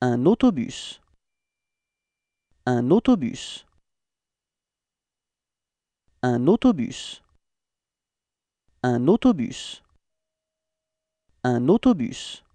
Un autobus. Un autobus. Un autobus. Un autobus. Un autobus.